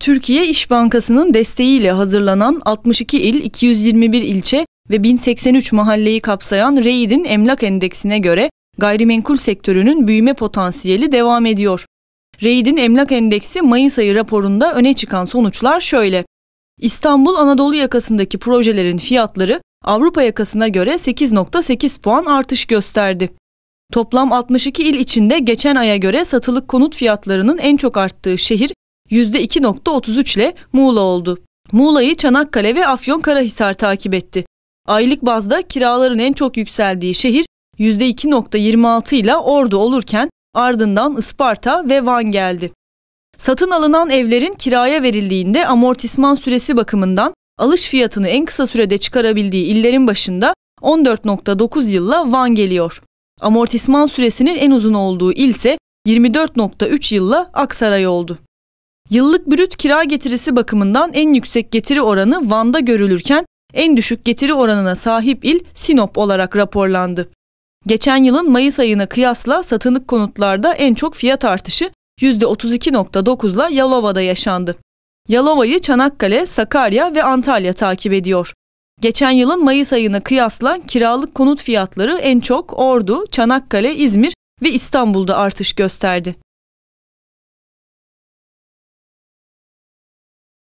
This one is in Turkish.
Türkiye İş Bankası'nın desteğiyle hazırlanan 62 il, 221 ilçe ve 1083 mahalleyi kapsayan REİD'in emlak endeksine göre gayrimenkul sektörünün büyüme potansiyeli devam ediyor. REİD'in emlak endeksi Mayıs ayı raporunda öne çıkan sonuçlar şöyle. İstanbul Anadolu yakasındaki projelerin fiyatları Avrupa yakasına göre 8.8 puan artış gösterdi. Toplam 62 il içinde geçen aya göre satılık konut fiyatlarının en çok arttığı şehir %2.33 ile Muğla oldu. Muğla'yı Çanakkale ve Afyon Karahisar takip etti. Aylık bazda kiraların en çok yükseldiği şehir %2.26 ile Ordu olurken ardından Isparta ve Van geldi. Satın alınan evlerin kiraya verildiğinde amortisman süresi bakımından alış fiyatını en kısa sürede çıkarabildiği illerin başında 14.9 yılla Van geliyor. Amortisman süresinin en uzun olduğu il ise 24.3 yılla Aksaray oldu. Yıllık brüt kira getirisi bakımından en yüksek getiri oranı Van'da görülürken en düşük getiri oranına sahip il Sinop olarak raporlandı. Geçen yılın Mayıs ayına kıyasla satınlık konutlarda en çok fiyat artışı %32.9'la Yalova'da yaşandı. Yalova'yı Çanakkale, Sakarya ve Antalya takip ediyor. Geçen yılın Mayıs ayına kıyasla kiralık konut fiyatları en çok Ordu, Çanakkale, İzmir ve İstanbul'da artış gösterdi.